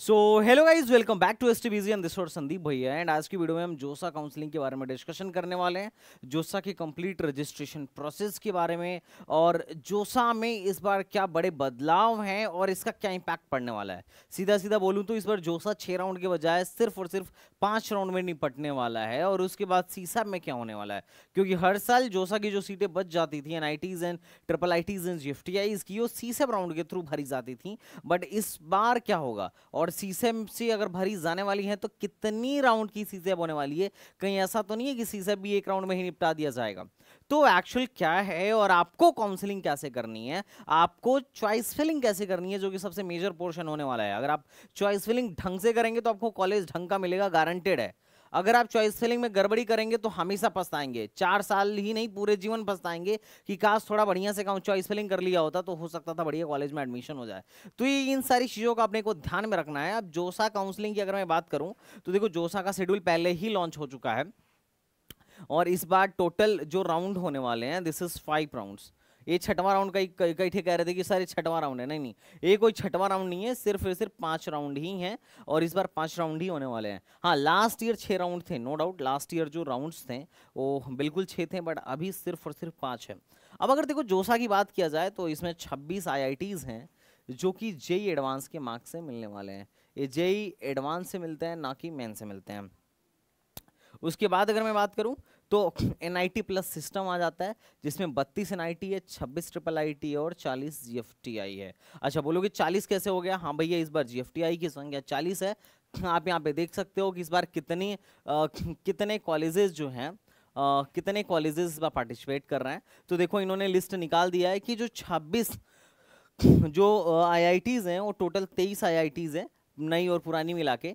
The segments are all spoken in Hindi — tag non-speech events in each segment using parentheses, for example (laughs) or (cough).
So hello guys welcome back to S T B G this और संदीप भैया एंड आज की वीडियो में हम जोसा काउंसलिंग के बारे में डिस्कशन करने वाले हैं जोसा की कंप्लीट रजिस्ट्रेशन प्रोसेस के बारे में और जोसा में इस बार क्या बड़े बदलाव हैं और इसका क्या इंपैक्ट पड़ने वाला है सीधा सीधा बोलूँ तो इस बार जोसा छः राउंड के बजाय सिर्फ और सिर्फ पाँच राउंड में निपटने वाला है और उसके बाद सीसा में क्या होने वाला है क्योंकि हर साल जोसा की जो सीटें बच जाती थी N I Ts and triple I Ts and G F T वो सीसा राउंड के थ्रू भरी जाती थी बट इस बार क्या होगा और और सीसे सी अगर भरी जाने वाली है तो कितनी राउंड की सीसे होने वाली है कहीं ऐसा तो नहीं है कि सीसे भी एक राउंड में ही निपटा दिया जाएगा तो एक्चुअल क्या है और आपको काउंसलिंग कैसे करनी है आपको चॉइस फिलिंग कैसे करनी है जो कि सबसे मेजर पोर्शन होने वाला है अगर आप चॉइस फिलिंग ढंग से करेंगे तो आपको कॉलेज ढंग का मिलेगा गारंटेड है अगर आप चॉइस सेलिंग में गड़बड़ी करेंगे तो हमेशा पछताएंगे चार साल ही नहीं पूरे जीवन पछताएंगे कि काश थोड़ा बढ़िया से कहूँ चॉइस सेलिंग कर लिया होता तो हो सकता था बढ़िया कॉलेज में एडमिशन हो जाए तो ये इन सारी चीज़ों का अपने को ध्यान में रखना है अब जोसा काउंसलिंग की अगर मैं बात करूँ तो देखो जोसा का शेड्यूल पहले ही लॉन्च हो चुका है और इस बार टोटल जो राउंड होने वाले हैं दिस इज फाइव राउंड्स ये छठवां राउंड का कई कई ठे कह रहे थे कि सर ये छठवां राउंड है नहीं नहीं ये कोई छठवां राउंड नहीं है सिर्फ और सिर्फ पांच राउंड ही हैं और इस बार पांच राउंड ही होने वाले हैं हाँ लास्ट ईयर छः राउंड थे नो डाउट लास्ट ईयर जो राउंड्स थे वो बिल्कुल छः थे बट अभी सिर्फ और सिर्फ पाँच है अब अगर देखो जोसा की बात किया जाए तो इसमें छब्बीस आई हैं जो कि जेई एडवांस e के मार्क्स से मिलने वाले हैं ये जेई एडवांस e से मिलते हैं ना कि मेन से मिलते हैं उसके बाद अगर मैं बात करूं तो एन आई प्लस सिस्टम आ जाता है जिसमें बत्तीस एन आई टी है छब्बीस ट्रिपल आई टी और चालीस जी एफ टी आई है अच्छा बोलोगे चालीस कैसे हो गया हाँ भैया इस बार जी एफ टी आई की संख्या चालीस है आप यहाँ पे देख सकते हो कि इस बार कितनी आ, कितने कॉलेजेस जो हैं कितने कॉलेजेस इस बार पार्टिसिपेट कर रहे हैं तो देखो इन्होंने लिस्ट निकाल दिया है कि जो छब्बीस जो आई आई टीज़ हैं वो टोटल तेईस आई आई टीज़ हैं नई और पुरानी मिला के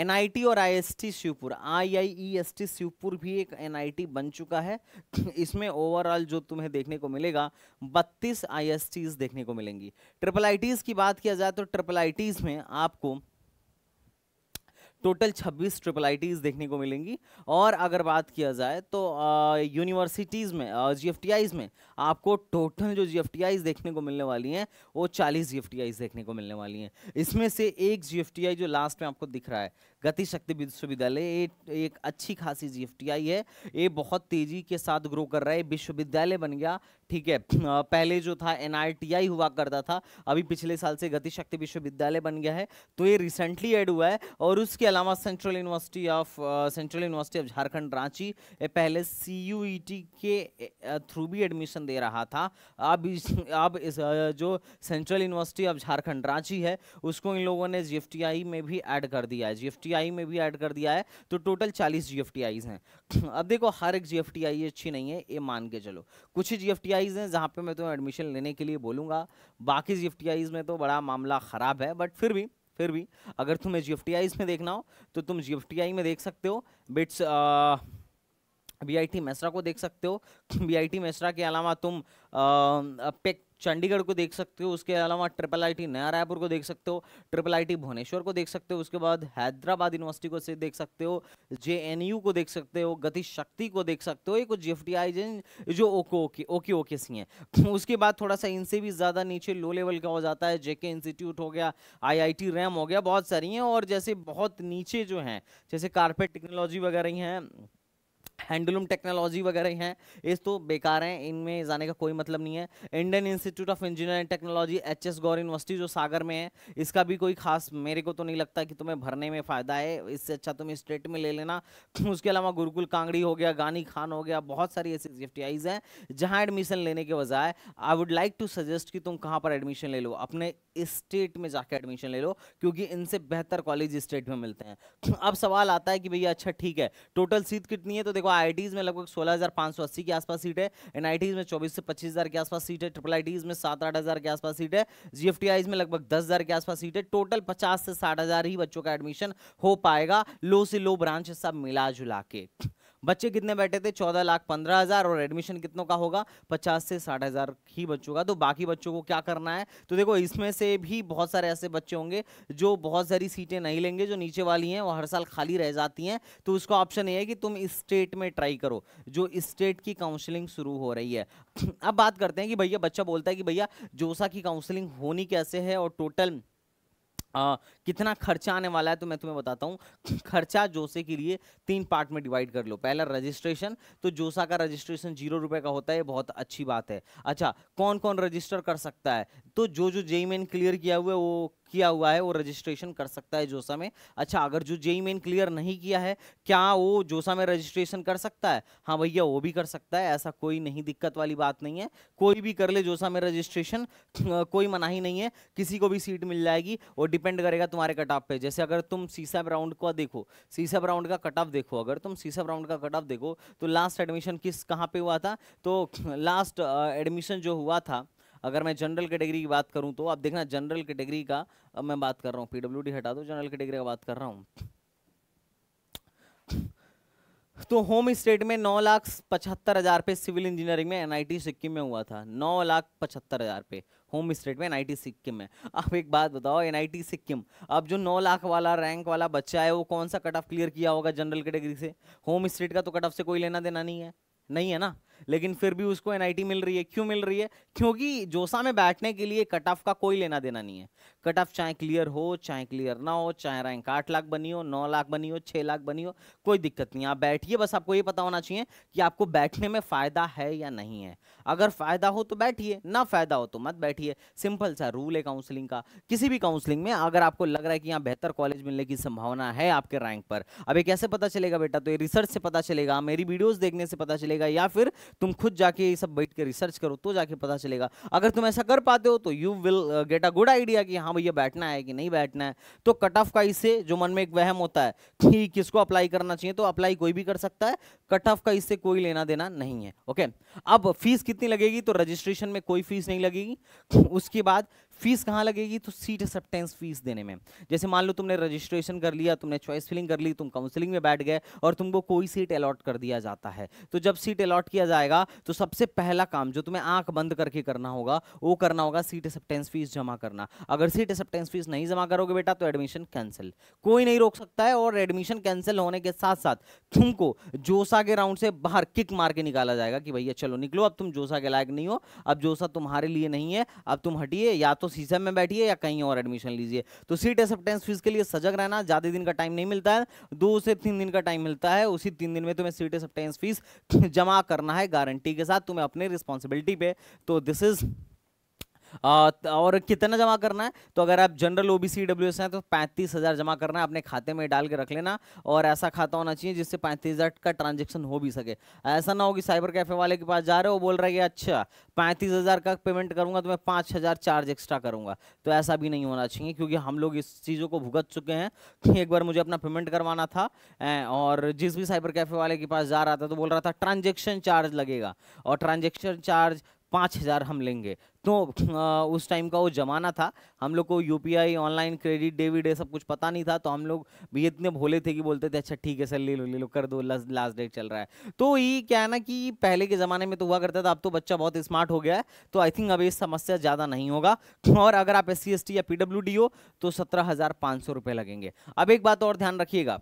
एन और T Shibpur I T Shibpur भी एक एन बन चुका है (clears throat) इसमें ओवरऑल जो तुम्हें देखने को मिलेगा 32 आई देखने को मिलेंगी ट्रिपल आई की बात किया जाए तो ट्रिपल आई में आपको टोटल 26 ट्रिपल आईटीज देखने को मिलेंगी और अगर बात किया जाए तो यूनिवर्सिटीज़ में जीएफटीआईज में आपको टोटल जो जीएफटीआईज देखने को मिलने वाली हैं वो 40 जीएफटीआईज देखने को मिलने वाली हैं इसमें से एक जी जो लास्ट में आपको दिख रहा है गति शक्ति विश्वविद्यालय एक अच्छी खासी जीएफटीआई है ये बहुत तेजी के साथ ग्रो कर रहा है विश्वविद्यालय बन गया ठीक है पहले जो था एनआरटीआई हुआ करता था अभी पिछले साल से गति शक्ति विश्वविद्यालय बन गया है तो ये रिसेंटली एड हुआ है और उसके अलावा central university of central university of Jharkhand Ranchi पहले सी e के थ्रू भी एडमिशन दे रहा था अब इस अब इस जो central university of Jharkhand Ranchi है उसको इन लोगों ने जी में भी ऐड कर दिया है जी जीएफटीआई में भी ऐड कर दिया है तो टोटल 40 जीएफटीआईज हैं (clears throat) अब देखो हर एक जीएफटीआई अच्छी नहीं है ये मान के चलो कुछ ही जीएफटीआईज हैं जहाँ पे मैं तुम्हें तो एडमिशन लेने के लिए बोलूँगा बाकी जीएफटीआईज में तो बड़ा मामला ख़राब है बट फिर भी फिर भी अगर तुम्हें जी में देखना हो तो तुम जीएफटीआई में देख सकते हो BITS B I T Mesra को देख सकते हो वी आई टी मैसरा के अलावा तुम पेक चंडीगढ़ को देख सकते हो उसके अलावा ट्रिपल आईटी नया रायपुर को देख सकते हो ट्रिपल आईटी भुवनेश्वर को देख सकते हो उसके बाद हैदराबाद यूनिवर्सिटी को से देख सकते हो जेएनयू को देख सकते हो गति शक्ति को देख सकते हो ये कुछ आई जो ओके ओके ओके ओके सी हैं (laughs) उसके बाद थोड़ा सा इनसे भी ज़्यादा नीचे लो लेवल का हो जाता है जेके इंस्टीट्यूट हो गया आई रैम हो गया बहुत सारी हैं और जैसे बहुत नीचे जो हैं जैसे कारपेट टेक्नोलॉजी वगैरह हैं हैंडलूम टेक्नोलॉजी वगैरह हैं इस तो बेकार हैं इनमें जाने का कोई मतलब नहीं है Indian Institute of Engineering Technology H S Gour University जो सागर में है इसका भी कोई खास मेरे को तो नहीं लगता कि तुम्हें भरने में फ़ायदा है इससे अच्छा तुम स्टेट में ले लेना (laughs) उसके अलावा गुरुकुल कांगड़ी हो गया गानी खान हो गया बहुत सारी ऐसी एफ हैं जहाँ एडमिशन लेने के बजाय I would like to suggest कि तुम कहाँ पर एडमिशन ले लो अपने स्टेट में जाकर एडमिशन ले लो क्योंकि इनसे बेहतर कॉलेज स्टेट में मिलते हैं (clears throat) अब सवाल आता है कि भैया अच्छा ठीक है टोटल सीट कितनी है तो देखो आई में लगभग सोलह के आसपास सीट है एन में चौबीस से पच्चीस के आसपास सीट है ट्रिपल आई में सात आठ के आसपास सीट है जी में लगभग दस के आसपास सीट है टोटल पचास से साठ ही बच्चों का एडमिशन हो पाएगा लो से लो ब्रांच सब मिला जुला के (clears throat) बच्चे कितने बैठे थे चौदह लाख पंद्रह हज़ार और एडमिशन कितनों का होगा पचास से साठ हज़ार ही बच्चों का तो बाकी बच्चों को क्या करना है तो देखो इसमें से भी बहुत सारे ऐसे बच्चे होंगे जो बहुत सारी सीटें नहीं लेंगे जो नीचे वाली हैं वो हर साल खाली रह जाती हैं तो उसका ऑप्शन ये है कि तुम इस स्टेट में ट्राई करो जो स्टेट की काउंसलिंग शुरू हो रही है (clears throat) अब बात करते हैं कि भैया बच्चा बोलता है कि भैया जोसा की काउंसलिंग होनी कैसे है और टोटल आ, कितना खर्चा आने वाला है तो मैं तुम्हें बताता हूँ खर्चा जोसे के लिए तीन पार्ट में डिवाइड कर लो पहला रजिस्ट्रेशन तो जोसा का रजिस्ट्रेशन जीरो रुपए का होता है बहुत अच्छी बात है अच्छा कौन कौन रजिस्टर कर सकता है तो जो जो जेई मेन क्लियर किया हुआ है वो किया हुआ है वो रजिस्ट्रेशन कर सकता है जोसा में अच्छा अगर जो जेई मेन क्लियर नहीं किया है क्या वो जोसा में रजिस्ट्रेशन कर सकता है हाँ भैया वो भी कर सकता है ऐसा कोई नहीं दिक्कत वाली बात नहीं है कोई भी कर ले जोसा में रजिस्ट्रेशन कोई मनाही नहीं है किसी को भी सीट मिल जाएगी और डिपेंड करेगा तुम्हारे कट ऑफ पे जैसे अगर तुम सीसा राउंड का देखो सीसा राउंड का कट ऑफ देखो अगर तुम सीसा राउंड का कट ऑफ देखो तो लास्ट एडमिशन किस कहाँ पे हुआ था तो लास्ट एडमिशन जो हुआ था अगर मैं जनरल कैटेगरी की बात करूँ तो आप देखना जनरल कैटेगरी का अब मैं बात कर रहा हूँ पीडब्ल्यू हटा दो जनरल कैटेगरी का बात कर रहा हूँ तो होम स्टेट में नौ लाख पचहत्तर हज़ार पे सिविल इंजीनियरिंग में एनआईटी सिक्किम में हुआ था नौ लाख पचहत्तर हज़ार पे होम स्टेट में एनआईटी सिक्किम में अब एक बात बताओ एनआईटी सिक्किम अब जो नौ लाख वाला रैंक वाला बच्चा है वो कौन सा कट ऑफ क्लियर किया होगा जनरल कैटेगरी से होम स्टेट का तो कट ऑफ से कोई लेना देना नहीं है नहीं है ना लेकिन फिर भी उसको एनआईटी मिल रही है क्यों मिल रही है क्योंकि जोसा में बैठने के लिए कट ऑफ का कोई लेना देना नहीं है कट ऑफ चाहे क्लियर हो चाहे क्लियर ना हो चाहे रैंक आठ लाख बनी हो नौ लाख बनी हो छः लाख बनी हो कोई दिक्कत नहीं आप बैठिए बस आपको ये पता होना चाहिए कि आपको बैठने में फ़ायदा है या नहीं है अगर फ़ायदा हो तो बैठिए ना फ़ायदा हो तो मत बैठिए सिंपल सा रूल है काउंसलिंग का किसी भी काउंसलिंग में अगर आपको लग रहा है कि यहाँ बेहतर कॉलेज मिलने की संभावना है आपके रैंक पर अब ये कैसे पता चलेगा बेटा तो ये रिसर्च से पता चलेगा मेरी वीडियोज देखने से पता चलेगा या फिर तुम खुद जाके ये सब बैठ के रिसर्च करो तो जाके पता चलेगा अगर तुम ऐसा कर पाते हो तो you will get a good idea कि हाँ भैया बैठना है कि नहीं बैठना है तो कट ऑफ का इससे जो मन में एक वहम होता है कि किसको अप्लाई करना चाहिए तो अप्लाई कोई भी कर सकता है कट ऑफ का इससे कोई लेना देना नहीं है ओके अब फीस कितनी लगेगी तो रजिस्ट्रेशन में कोई फीस नहीं लगेगी उसके बाद फीस कहाँ लगेगी तो सीट एक्सेप्टेंस फीस देने में जैसे मान लो तुमने रजिस्ट्रेशन कर लिया तुमने चॉइस फिलिंग कर ली तुम काउंसलिंग में बैठ गए और तुमको कोई सीट अलॉट कर दिया जाता है तो जब सीट अलॉट किया जाएगा तो सबसे पहला काम जो तुम्हें आंख बंद करके करना होगा वो करना होगा सीट एक्सेप्टेंस फीस जमा करना अगर सीट एक्सेप्टेंस फीस नहीं जमा करोगे बेटा तो एडमिशन कैंसिल कोई नहीं रोक सकता है और एडमिशन कैंसिल होने के साथ साथ तुमको जोसा के राउंड से बाहर किक मार के निकाला जाएगा कि भैया चलो निकलो अब तुम जोसा के लायक नहीं हो अब जोसा तुम्हारे लिए नहीं है अब तुम हटिए या तो शीशम में बैठिए या कहीं और एडमिशन लीजिए तो सीट एक्सेप्टेंस फीस के लिए सजग रहना ज़्यादा दिन का टाइम नहीं मिलता है दो से तीन दिन का टाइम मिलता है उसी तीन दिन में तुम्हें सीट एक्सेप्टेंस फीस जमा करना है गारंटी के साथ तुम्हें अपनी रिस्पॉन्सिबिलिटी पे तो दिस इज़ और कितना जमा करना है तो अगर आप general O B C W S हैं तो पैंतीस हज़ार जमा करना है अपने खाते में डाल के रख लेना और ऐसा खाता होना चाहिए जिससे पैंतीस हज़ार का ट्रांजेक्शन हो भी सके ऐसा ना हो कि साइबर कैफे वाले के पास जा रहे हो बोल रहे हैं अच्छा पैंतीस हज़ार का पेमेंट करूँगा तो मैं पाँच हज़ार चार्ज एक्स्ट्रा करूँगा तो ऐसा भी नहीं होना चाहिए क्योंकि हम लोग इस चीज़ों को भुगत चुके हैं कि (laughs) एक बार मुझे अपना पेमेंट करवाना था और जिस भी साइबर कैफे वाले के पास जा रहा था तो बोल रहा था ट्रांजेक्शन चार्ज लगेगा और ट्रांजेक्शन चार्ज पाँच हज़ार हम लेंगे तो उस टाइम का वो ज़माना था हम लोग को यू ऑनलाइन क्रेडिट डेबिट ये सब कुछ पता नहीं था तो हम लोग भी इतने भोले थे कि बोलते थे अच्छा ठीक है सर ले लो ले लो कर दो लास्ट डेट चल रहा है तो ये क्या है ना कि पहले के ज़माने में तो हुआ करता था अब तो बच्चा बहुत स्मार्ट हो गया है तो आई थिंक अब ये समस्या ज़्यादा नहीं होगा और अगर आप एस सी या पी हो तो सत्रह लगेंगे अब एक बात और ध्यान रखिएगा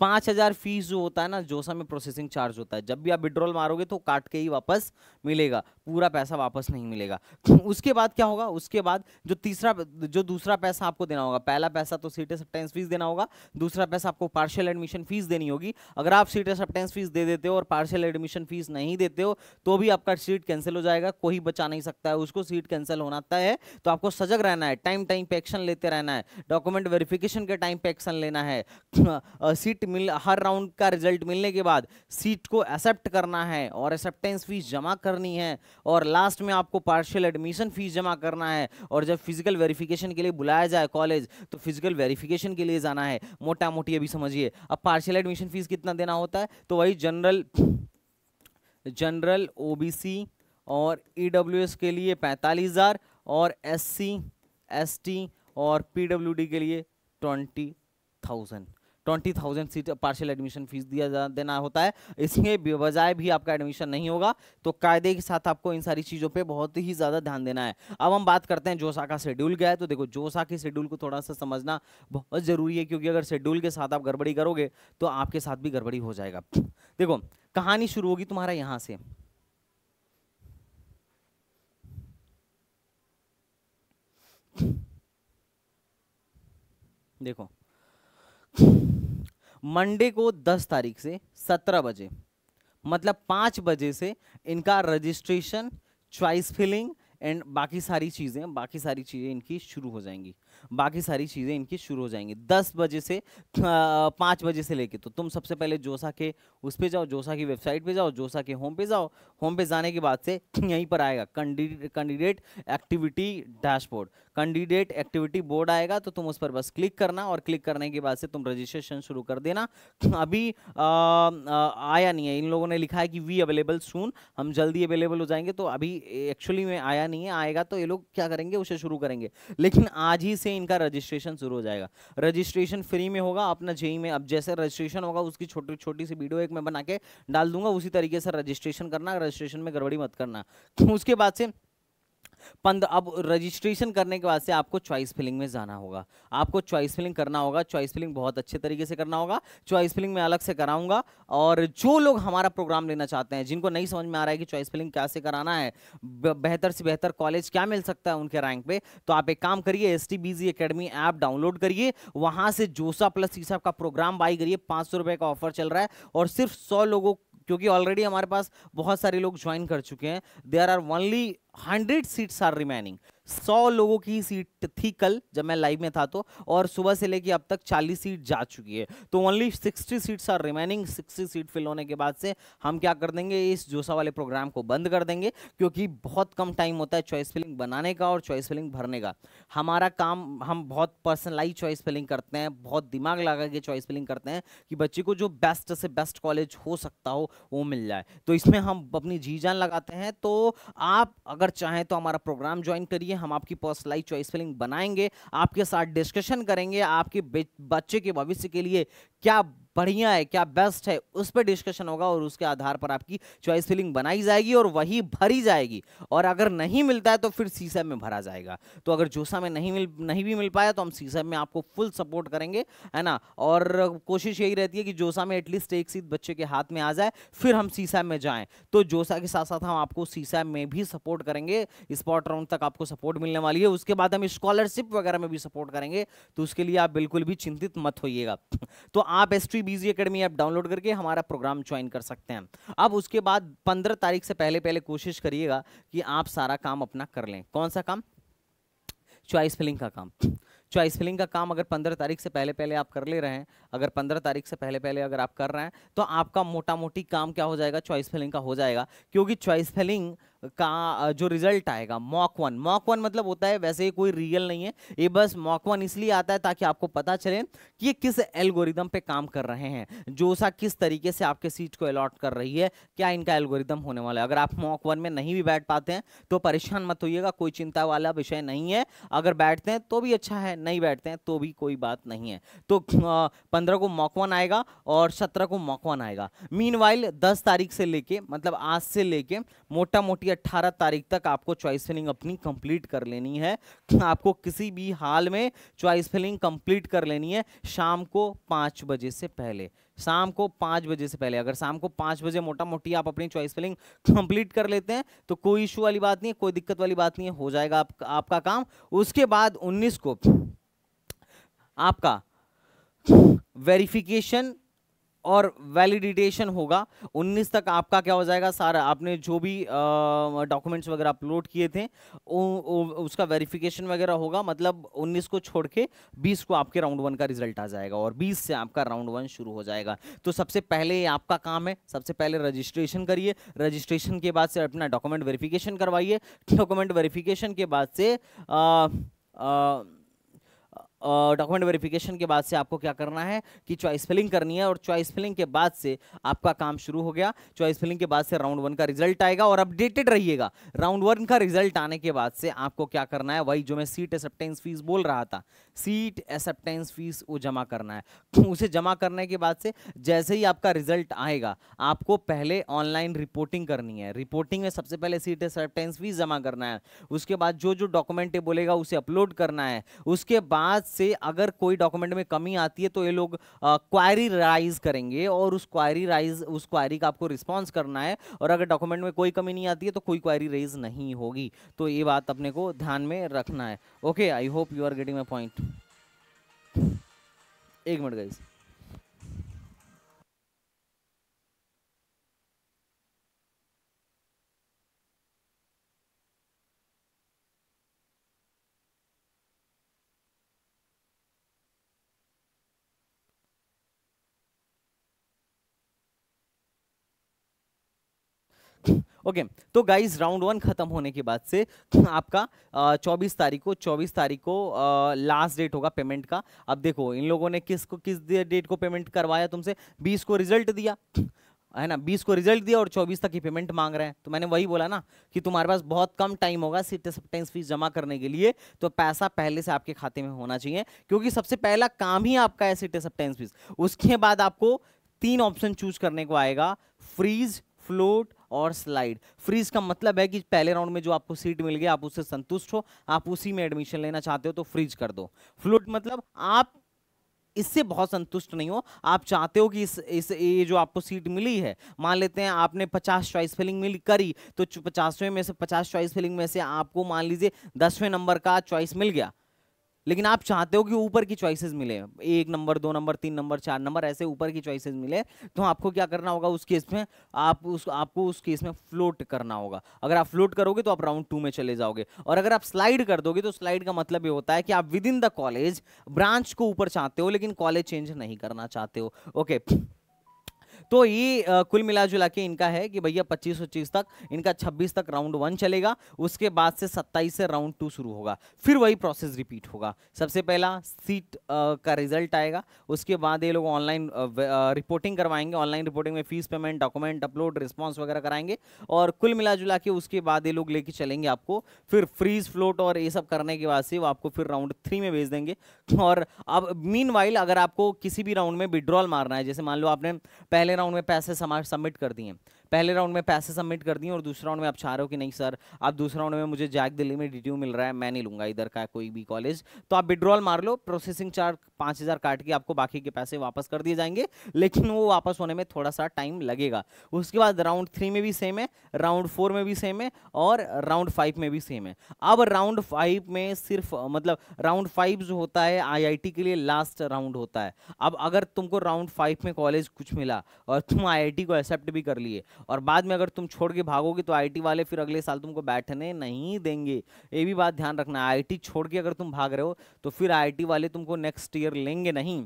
पाँच हज़ार फीस जो होता है ना जोसा में प्रोसेसिंग चार्ज होता है जब भी आप विड्रॉल मारोगे तो काट के ही वापस मिलेगा पूरा पैसा वापस नहीं मिलेगा (laughs) उसके बाद क्या होगा उसके बाद जो तीसरा जो दूसरा पैसा आपको देना होगा पहला पैसा तो सीट एक्सेप्टेंस फीस देना होगा दूसरा पैसा आपको पार्शियल एडमिशन फीस देनी होगी अगर आप सीट एक्सेप्टेंस फीस दे देते हो और पार्शियल एडमिशन फीस नहीं देते हो तो भी आपका सीट कैंसिल हो जाएगा कोई बचा नहीं सकता है उसको सीट कैंसिल होना है तो आपको सजग रहना है टाइम टाइम पे एक्शन लेते रहना है डॉक्यूमेंट वेरिफिकेशन के टाइम पे एक्शन लेना है सीट (clears throat) रिजल्ट मिल हर राउंड का रिजल्ट मिलने के बाद सीट को एक्सेप्ट करना है और एक्सेप्टेंस फीस जमा करनी है और लास्ट में आपको पार्शियल एडमिशन फीस जमा करना है और जब फिजिकल वेरिफिकेशन के लिए बुलाया जाए कॉलेज तो फिजिकल वेरिफिकेशन के लिए जाना है मोटा मोटी अभी समझिए अब पार्शियल एडमिशन फीस कितना देना होता है तो वही जनरल जनरल ओ और ई e के लिए पैंतालीस और एस सी और पी के लिए twenty thousand twenty thousand seat partial admission fees दिया देना होता है इसके बजाय भी आपका एडमिशन नहीं होगा तो कायदे के साथ आपको इन सारी चीज़ों पर बहुत ही ज़्यादा ध्यान देना है अब हम बात करते हैं जोसा का शेड्यूल क्या है तो देखो जोसा के शेड्यूल को थोड़ा सा समझना बहुत ज़रूरी है क्योंकि अगर शेड्यूल के साथ आप गड़बड़ी करोगे तो आपके साथ भी गड़बड़ी हो जाएगा देखो कहानी शुरू होगी तुम्हारा यहाँ से देखो मंडे को 10 तारीख से 17 बजे मतलब 5 बजे से इनका रजिस्ट्रेशन च्वाइस फिलिंग एंड बाकी सारी चीज़ें बाकी सारी चीज़ें इनकी शुरू हो जाएंगी बाकी सारी चीज़ें इनकी शुरू हो जाएंगी दस बजे से पाँच बजे से लेके तो तुम सबसे पहले जोसा के उस पर जाओ जोसा की वेबसाइट पे जाओ जोसा के होम पे जाओ होम पे जाने के बाद से यहीं पर आएगा candidate activity dashboard candidate activity board आएगा तो तुम उस पर बस क्लिक करना और क्लिक करने के बाद से तुम रजिस्ट्रेशन शुरू कर देना अभी आ, आ, आया नहीं है इन लोगों ने लिखा है कि वी अवेलेबल सून हम जल्दी अवेलेबल हो जाएंगे तो अभी एक्चुअली में आया नहीं है आएगा तो ये लोग क्या करेंगे उसे शुरू करेंगे लेकिन आज ही से इनका रजिस्ट्रेशन शुरू हो जाएगा रजिस्ट्रेशन फ्री में होगा अपना जेई में अब जैसे रजिस्ट्रेशन होगा उसकी छोटी छोटी सी वीडियो एक मैं बना के डाल दूंगा उसी तरीके से रजिस्ट्रेशन करना रजिस्ट्रेशन में गड़बड़ी मत करना (laughs) उसके बाद से पंद अब रजिस्ट्रेशन करने के बाद से आपको चॉइस फिलिंग में जाना होगा आपको चॉइस फिलिंग करना होगा चॉइस फिलिंग बहुत अच्छे तरीके से करना होगा चॉइस फिलिंग मैं अलग से कराऊंगा और जो लोग हमारा प्रोग्राम लेना चाहते हैं जिनको नहीं समझ में आ रहा है कि चॉइस फिलिंग कैसे कराना है बेहतर से बेहतर कॉलेज क्या मिल सकता है उनके रैंक पे तो आप एक काम करिए S T B academy app download करिए वहाँ से जोसा प्लस सीसा का प्रोग्राम बाई करिए पाँच का ऑफर चल रहा है और सिर्फ सौ लोगों क्योंकि ऑलरेडी हमारे पास बहुत सारे लोग ज्वाइन कर चुके हैं there are only hundred seats are remaining सौ लोगों की सीट थी कल जब मैं लाइव में था तो और सुबह से लेके अब तक चालीस सीट जा चुकी है तो only sixty seats are remaining sixty seat fill होने के बाद से हम क्या कर देंगे इस जोसा वाले प्रोग्राम को बंद कर देंगे क्योंकि बहुत कम टाइम होता है चॉइस फिलिंग बनाने का और चॉइस फिलिंग भरने का हमारा काम हम बहुत पर्सनलाइज चॉइस फिलिंग करते हैं बहुत दिमाग लगा के चॉइस फिलिंग करते हैं कि बच्चे को जो बेस्ट से बेस्ट कॉलेज हो सकता हो वो मिल जाए तो इसमें हम अपनी जी जान लगाते हैं तो आप अगर अगर चाहें तो हमारा प्रोग्राम ज्वाइन करिए हम आपकी पर्सनलाइज चॉइस फिलिंग बनाएंगे आपके साथ डिस्कशन करेंगे आपके बच्चे के भविष्य के लिए क्या बढ़िया है क्या बेस्ट है उस पर डिस्कशन होगा और उसके आधार पर आपकी चॉइस फिलिंग बनाई जाएगी और वही भरी जाएगी और अगर नहीं मिलता है तो फिर सी में भरा जाएगा तो अगर जोसा में नहीं मिल नहीं भी मिल पाया तो हम सी में आपको फुल सपोर्ट करेंगे है ना और कोशिश यही रहती है कि जोसा में एटलीस्ट एक सीट बच्चे के हाथ में आ जाए फिर हम सी में जाएँ तो जोसा के साथ साथ हम आपको सी में भी सपोर्ट करेंगे स्पॉट राउंड तक आपको सपोर्ट मिलने वाली है उसके बाद हम स्कॉलरशिप वगैरह में भी सपोर्ट करेंगे तो उसके लिए आप बिल्कुल भी चिंतित मत होइएगा तो आप S free B G academy app download करके हमारा प्रोग्राम ज्वाइन कर सकते हैं अब उसके बाद पंद्रह तारीख से पहले पहले कोशिश करिएगा कि आप सारा काम अपना कर लें कौन सा काम चॉइस फिलिंग का काम चॉइस फिलिंग का काम अगर पंद्रह तारीख से पहले पहले आप कर ले रहे हैं अगर पंद्रह तारीख से पहले पहले अगर आप कर रहे हैं तो आपका मोटा मोटी काम क्या हो जाएगा चॉइस फिलिंग का हो जाएगा क्योंकि चॉइस फिलिंग का जो रिजल्ट आएगा मॉक वन मॉक वन मतलब होता है वैसे कोई रियल नहीं है ये बस मॉक वन इसलिए आता है ताकि आपको पता चले कि ये किस एल्गोरिदम पे काम कर रहे हैं जो सा किस तरीके से आपके सीट को अलॉट कर रही है क्या इनका एल्गोरिदम होने वाला है अगर आप मॉक वन में नहीं भी बैठ पाते हैं तो परेशान मत होइएगा कोई चिंता वाला विषय नहीं है अगर बैठते हैं तो भी अच्छा है नहीं बैठते हैं तो भी कोई बात नहीं है तो पंद्रह को मॉक वन आएगा और सत्रह को मॉक वन आएगा मीन वाइल तारीख से लेके मतलब आज से लेके मोटा मोटी 18 तारीख तक आपको चॉइस फिलिंग अपनी कंप्लीट कर लेनी है आपको किसी भी हाल में चॉइस फिलिंग कंप्लीट कर लेनी है शाम को पाँच बजे से पहले शाम को पाँच बजे से पहले अगर शाम को पाँच बजे मोटा मोटी आप अपनी चॉइस फिलिंग कंप्लीट कर लेते हैं तो कोई इशू वाली बात नहीं है कोई दिक्कत वाली बात नहीं है हो जाएगा आप, आपका काम उसके बाद उन्नीस को आपका वेरिफिकेशन और वैलिडिटेशन होगा 19 तक आपका क्या हो जाएगा सारा आपने जो भी डॉक्यूमेंट्स वगैरह अपलोड किए थे उ, उ, उसका वेरिफिकेशन वगैरह होगा मतलब 19 को छोड़ के बीस को आपके राउंड वन का रिजल्ट आ जाएगा और 20 से आपका राउंड वन शुरू हो जाएगा तो सबसे पहले आपका काम है सबसे पहले रजिस्ट्रेशन करिए रजिस्ट्रेशन के बाद से अपना डॉक्यूमेंट वेरीफिकेशन करवाइए डॉक्यूमेंट वेरीफिकेशन के बाद से आ, आ, डॉक्यूमेंट वेरिफिकेशन के बाद से आपको क्या करना है कि चॉइस फिलिंग करनी है और चॉइस फिलिंग के बाद से आपका काम शुरू हो गया चॉइस फिलिंग के बाद से राउंड वन का रिजल्ट आएगा और अपडेटेड रहिएगा राउंड वन का रिजल्ट आने के बाद से आपको क्या करना है वही जो मैं सीट एक्सेप्टेंस फीस बोल रहा था सीट एक्सेप्टेंस फीस वो जमा करना है तो उसे जमा करने के बाद से जैसे ही आपका रिजल्ट आएगा आपको पहले ऑनलाइन रिपोर्टिंग करनी है रिपोर्टिंग में सबसे पहले सीट एक्सेप्टेंस फीस जमा करना है उसके बाद जो जो डॉक्यूमेंट बोलेगा उसे अपलोड करना है उसके बाद से अगर कोई डॉक्यूमेंट में कमी आती है तो ये लोग क्वायरी राइज करेंगे और उस क्वायरी राइज उस क्वायरी का आपको रिस्पॉन्स करना है और अगर डॉक्यूमेंट में कोई कमी नहीं आती है तो कोई क्वायरी रेज नहीं होगी तो ये बात अपने को ध्यान में रखना है okay I hope you are getting my point एक मिनट गाइस ओके okay, तो गाइज राउंड वन खत्म होने के बाद से आपका चौबीस तारीख को चौबीस तारीख को लास्ट डेट होगा पेमेंट का अब देखो इन लोगों ने किस को किस डेट को पेमेंट करवाया तुमसे बीस को रिजल्ट दिया है ना बीस को रिजल्ट दिया और चौबीस तक ही पेमेंट मांग रहे हैं तो मैंने वही बोला ना कि तुम्हारे पास बहुत कम टाइम होगा सीट एक्सेप्टेंस फीस जमा करने के लिए तो पैसा पहले से आपके खाते में होना चाहिए क्योंकि सबसे पहला काम ही आपका है सीट एक्सेप्टेंस फीस उसके बाद आपको तीन ऑप्शन चूज करने को आएगा फ्रीज फ्लोट और स्लाइड फ्रीज का मतलब है कि पहले राउंड में जो आपको सीट मिल गई आप उससे संतुष्ट हो आप उसी में एडमिशन लेना चाहते हो तो फ्रीज कर दो फ्लूट मतलब आप इससे बहुत संतुष्ट नहीं हो आप चाहते हो कि इस इस ये जो आपको सीट मिली है मान लेते हैं आपने 50 चॉइस फिलिंग मिल करी तो पचासवें में से 50 चॉइस फिलिंग में से आपको मान लीजिए दसवें नंबर का चॉइस मिल गया लेकिन आप चाहते हो कि ऊपर की चॉइसेस मिले एक नंबर दो नंबर तीन नंबर चार नंबर ऐसे ऊपर की चॉइसेस मिले तो आपको क्या करना होगा उस केस में आप उस आपको उस केस में फ्लोट करना होगा अगर आप फ्लोट करोगे तो आप राउंड टू में चले जाओगे और अगर आप स्लाइड कर दोगे तो स्लाइड का मतलब ये होता है कि आप within the college branch को ऊपर चाहते हो लेकिन कॉलेज चेंज नहीं करना चाहते हो ओके okay. तो ये कुल मिला जुला के इनका है कि भैया पच्चीस पच्चीस तक इनका छब्बीस तक राउंड वन चलेगा उसके बाद से सत्ताईस से राउंड टू शुरू होगा फिर वही प्रोसेस रिपीट होगा सबसे पहला सीट का रिजल्ट आएगा उसके बाद ये लोग ऑनलाइन रिपोर्टिंग करवाएंगे ऑनलाइन रिपोर्टिंग में fees payment document upload response वगैरह कराएंगे और कुल मिला जुला के उसके बाद ये लोग लेके चलेंगे आपको फिर फ्रीज फ्लोट और ये सब करने के बाद से वो आपको फिर राउंड थ्री में भेज देंगे और अब मीन अगर आपको किसी भी राउंड में विड्रॉल मारना है जैसे मान लो आपने पहले लेना उनमें पैसे सबमिट कर दिए पहले राउंड में पैसे सबमिट कर दिए और दूसरे राउंड में आप चाह रहे हो कि नहीं सर आप दूसरे राउंड में मुझे जैक दिल्ली में डी मिल रहा है मैं नहीं लूँगा इधर का कोई भी कॉलेज तो आप विड्रॉल मार लो प्रोसेसिंग चार्ज पाँच हज़ार काट के आपको बाकी के पैसे वापस कर दिए जाएंगे लेकिन वो वापस होने में थोड़ा सा टाइम लगेगा उसके बाद राउंड थ्री में भी सेम है राउंड फोर में भी सेम है और राउंड फाइव में भी सेम है अब राउंड फाइव में सिर्फ मतलब राउंड फाइव जो होता है आई के लिए लास्ट राउंड होता है अब अगर तुमको राउंड फाइव में कॉलेज कुछ मिला और तुम आई को एक्सेप्ट भी कर लिए और बाद में अगर तुम छोड़ के भागोगे तो आईटी वाले फिर अगले साल तुमको बैठने नहीं देंगे ये भी बात ध्यान रखना आईटी छोड़ के अगर तुम भाग रहे हो तो फिर आईटी वाले तुमको नेक्स्ट ईयर लेंगे नहीं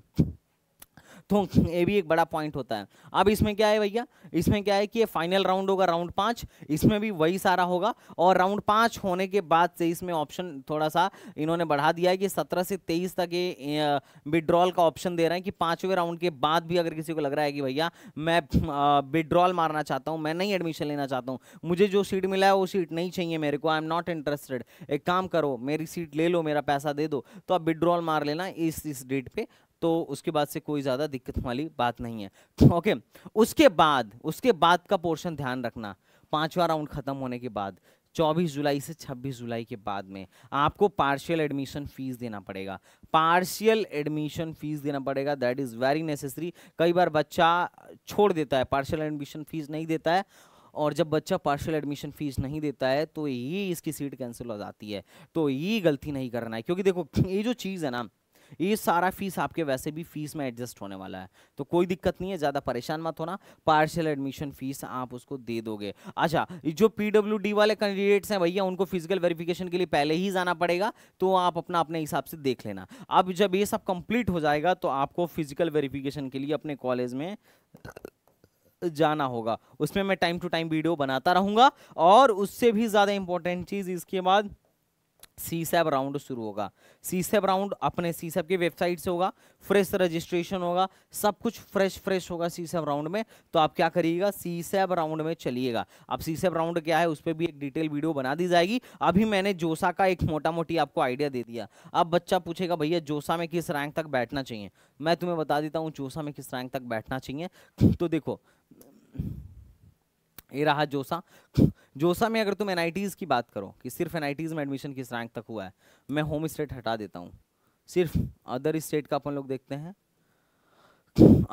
तो ये भी एक बड़ा पॉइंट होता है अब इसमें क्या है भैया इसमें क्या है कि ये फाइनल राउंड होगा राउंड पाँच इसमें भी वही सारा होगा और राउंड पाँच होने के बाद से इसमें ऑप्शन थोड़ा सा इन्होंने बढ़ा दिया है कि सत्रह से तेईस तक ये विड्रॉल का ऑप्शन दे रहे हैं कि पाँचवें राउंड के बाद भी अगर किसी को लग रहा है कि भैया मैं विड्रॉल मारना चाहता हूँ मैं नहीं एडमिशन लेना चाहता हूँ मुझे जो सीट मिला है वो सीट नहीं चाहिए मेरे को आई एम नॉट इंटरेस्टेड एक काम करो मेरी सीट ले लो मेरा पैसा दे दो तो आप विड्रॉल मार लेना इस इस डेट पर तो उसके बाद से कोई ज़्यादा दिक्कत वाली बात नहीं है तो, ओके उसके बाद उसके बाद का पोर्शन ध्यान रखना पांचवा राउंड खत्म होने के बाद 24 जुलाई से 26 जुलाई के बाद में आपको पार्शियल एडमिशन फीस देना पड़ेगा पार्शियल एडमिशन फीस देना पड़ेगा दैट इज़ वेरी नेसेसरी कई बार बच्चा छोड़ देता है पार्शियल एडमिशन फीस नहीं देता है और जब बच्चा पार्शियल एडमिशन फीस नहीं देता है तो ये इसकी सीट कैंसिल हो जाती है तो ये गलती नहीं करना है क्योंकि देखो ये जो चीज़ है ना ये सारा फीस आपके वैसे भी फीस में एडजस्ट होने वाला है तो कोई दिक्कत नहीं है ज़्यादा परेशान मत होना पार्शियल एडमिशन फीस आप उसको दे दोगे अच्छा जो पी वाले कैंडिडेट्स हैं भैया उनको फिजिकल वेरिफिकेशन के लिए पहले ही जाना पड़ेगा तो आप अपना अपने हिसाब से देख लेना अब जब ये सब कंप्लीट हो जाएगा तो आपको फिजिकल वेरिफिकेशन के लिए अपने कॉलेज में जाना होगा उसमें मैं टाइम टू टाइम वीडियो बनाता रहूंगा और उससे भी ज़्यादा इंपॉर्टेंट चीज़ इसके बाद सी सैब राउंड शुरू होगा सी सैब राउंड अपने सी सैब की वेबसाइट से होगा फ्रेश रजिस्ट्रेशन होगा सब कुछ फ्रेश फ्रेश होगा सी सैब राउंड में तो आप क्या करिएगा सी सैब राउंड में चलिएगा अब सी सैब राउंड क्या है उस पर भी एक डिटेल वीडियो बना दी जाएगी अभी मैंने जोसा का एक मोटा मोटी आपको आइडिया दे दिया अब बच्चा पूछेगा भैया जोसा में किस रैंक तक बैठना चाहिए मैं तुम्हें बता देता हूँ जोसा में किस रैंक तक बैठना चाहिए तो देखो ये रहा जोसा जोसा में अगर तुम एन की बात करो कि सिर्फ एन में एडमिशन किस रैंक तक हुआ है मैं होम स्टेट हटा देता हूँ सिर्फ अदर स्टेट का अपन लोग देखते हैं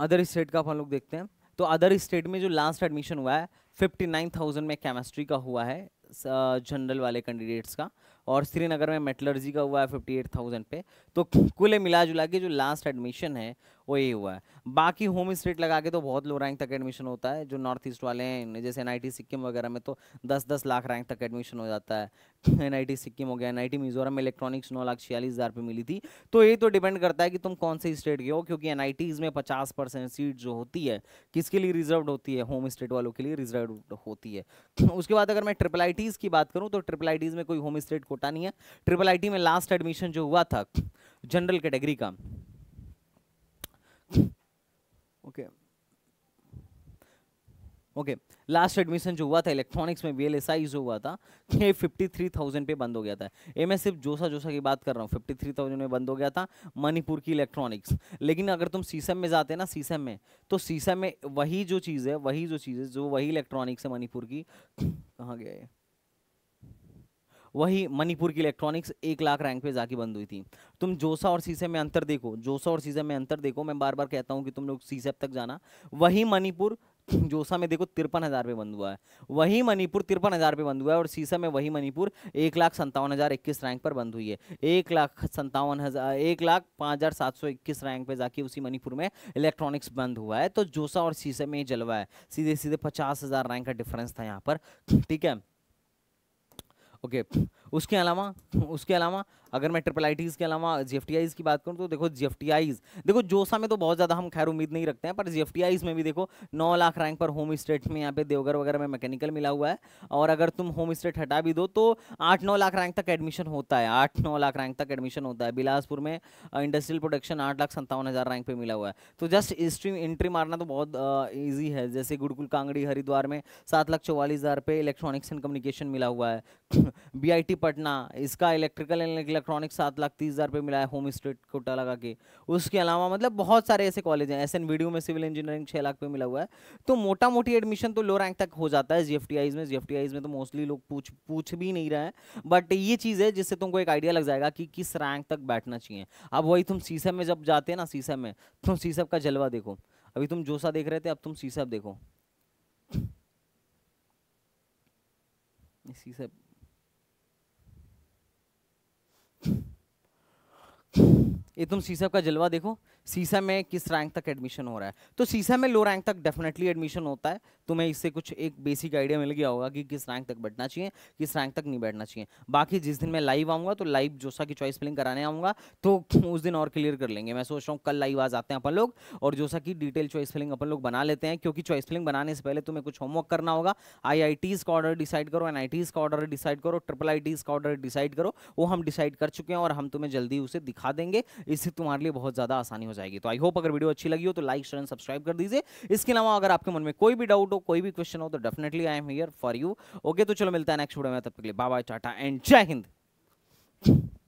अदर स्टेट का अपन लोग देखते हैं तो अदर स्टेट में जो लास्ट एडमिशन हुआ है फिफ्टी नाइन थाउजेंड में केमिस्ट्री का हुआ है जनरल वाले कैंडिडेट्स का और श्रीनगर में मेटलर्जी का हुआ है फिफ्टी एट थाउजेंड पे तो कुल मिला जुला के जो लास्ट एडमिशन है वो ये हुआ है बाकी होम स्टेट लगा के तो बहुत लो रैंक तक एडमिशन होता है जो नॉर्थ ईस्ट वाले हैं जैसे एन सिक्किम वगैरह में तो दस दस लाख रैंक तक एडमिशन हो जाता है एन (laughs) सिक्किम हो गया एन मिजोरम में इलेक्ट्रॉनिक्स नौ लाख छियालीस हज़ार पर मिली थी तो ये तो डिपेंड करता है कि तुम कौन से स्टेट के हो क्योंकि एन में पचास परसेंट सीट जो होती है किसके लिए रिजर्व होती है होम स्टेट वालों के लिए रिजर्व होती है (laughs) उसके बाद अगर मैं ट्रिपल की बात करूँ तो ट्रिपल आई में कोई होम स्टेट कोटा नहीं है ट्रिपल आई में लास्ट एडमिशन जो हुआ था जनरल कैटेगरी का ओके ओके लास्ट एडमिशन जो हुआ था इलेक्ट्रॉनिक्स में बी जो हुआ था ये फिफ्टी थ्री थाउजेंड पे बंद हो गया था ये मैं सिर्फ जोसा जोसा की बात कर रहा हूँ फिफ्टी थ्री थाउजेंड में बंद हो गया था मणिपुर की इलेक्ट्रॉनिक्स लेकिन अगर तुम सीसम e में जाते ना सीसम e में तो सीसम e में वही जो चीज़ है वही जो चीज़ है जो वही इलेक्ट्रॉनिक्स है मणिपुर की कहाँ गया है वही मणिपुर की इलेक्ट्रॉनिक्स एक लाख रैंक पे जाके बंद हुई थी तुम जोसा और सीसे में अंतर देखो जोसा और सीसे में अंतर देखो मैं बार बार कहता हूँ कि तुम लोग सीसेप तक जाना वही मणिपुर जोसा में देखो तिरपन हज़ार पे बंद हुआ है वही मणिपुर तिरपन हज़ार पे बंद हुआ है और सीसा में वही मणिपुर एक लाख संतावन हज़ार इक्कीस रैंक पर बंद हुई है एक लाख संतावन हज़ार एक लाख पाँच हज़ार सात सौ इक्कीस रैंक पे जाके उसी मणिपुर में इलेक्ट्रॉनिक्स बंद हुआ है तो जोसा और सीसा में जलवा है सीधे सीधे पचास हज़ार रैंक का डिफरेंस था यहाँ पर ठीक है okay उसके अलावा उसके अलावा अगर मैं ट्रिपल आई के अलावा जी की बात करूँ तो देखो जी देखो जोसा में तो बहुत ज़्यादा हम खैर उम्मीद नहीं रखते हैं पर जी में भी देखो नौ लाख रैंक पर होम स्टेट में यहाँ पे देवघर वगैरह में मैकेनिकल मिला हुआ है और अगर तुम होम स्टेट हटा भी दो तो आठ नौ लाख रैंक तक एडमिशन होता है आठ नौ लाख रैंक तक एडमिशन होता है बिलासपुर में इंडस्ट्रियल प्रोडक्शन आठ लाख संतावन हज़ार रैंक पर मिला हुआ है तो जस्ट स्ट्रीम एंट्री मारना तो बहुत ईजी है जैसे गुड़कुल कांगड़ी हरिद्वार में सात लाख चौवालीस हज़ार पे इलेक्ट्रॉनिक्स एंड कम्युनिकेशन मिला हुआ है बी (laughs) पटना इसका इलेक्ट्रिकल एंड इलेक्ट्रॉनिक सात लाख तीस हज़ार रुपये मिला है होम स्टेट कोटा लगा के उसके अलावा मतलब बहुत सारे ऐसे कॉलेज हैं ऐसे वीडियो में सिविल इंजीनियरिंग छः लाख पे मिला हुआ है तो मोटा मोटी एडमिशन तो लो रैंक तक हो जाता है जी में जी में तो मोस्टली लोग पूछ पूछ भी नहीं रहे हैं बट ये चीज़ है जिससे तुमको एक आइडिया लग जाएगा कि किस रैंक तक बैठना चाहिए अब वही तुम सीसम e में जब जाते हैं ना सीसम e में तुम सीसम e का जलवा देखो अभी तुम जोसा देख रहे थे अब तुम सीसम देखो सीसम ये तुम शीशब का जलवा देखो सीसा e में किस रैंक तक एडमिशन हो रहा है तो सीसा e में लो रैंक तक डेफिनेटली एडमिशन होता है तुम्हें इससे कुछ एक बेसिक आइडिया मिल गया होगा कि किस रैंक तक बैठना चाहिए किस रैंक तक नहीं बैठना चाहिए बाकी जिस दिन मैं लाइव आऊँगा तो लाइव जोसा की चॉइस फिलिंग कराने आऊँगा तो (laughs) उस दिन और क्लियर कर लेंगे मैं सोच रहा हूँ कल लाइव आ जाते हैं अपन लोग और जोसा की डिटेल चॉइस फिलिंग अपन लोग बना लेते हैं क्योंकि चॉइस फिलिंग बनाने से पहले तुम्हें कुछ होमवर्क करना होगा आई आई टीज का ऑर्डर डिसाइड करो एन आई टीज का ऑर्डर डिसाइड करो ट्रिपल आई टीज का ऑर्डर डिसाइड करो वो हम डिसाइड कर चुके हैं और हम तुम्हें जल्दी उसे दिखा देंगे इससे तुम्हारे लिए बहुत ज़्यादा आसानी हो जाएगी तो आई होप अगर वीडियो अच्छी लगी हो तो लाइक शेयर एंड सब्सक्राइब कर दीजिए इसके अलावा अगर आपके मन में कोई भी डाउट हो कोई भी क्वेश्चन हो तो definitely I am here for you okay तो चलो मिलता है नेक्स्ट वीडियो में तब तक के लिए बाय टाटा एंड जय हिंद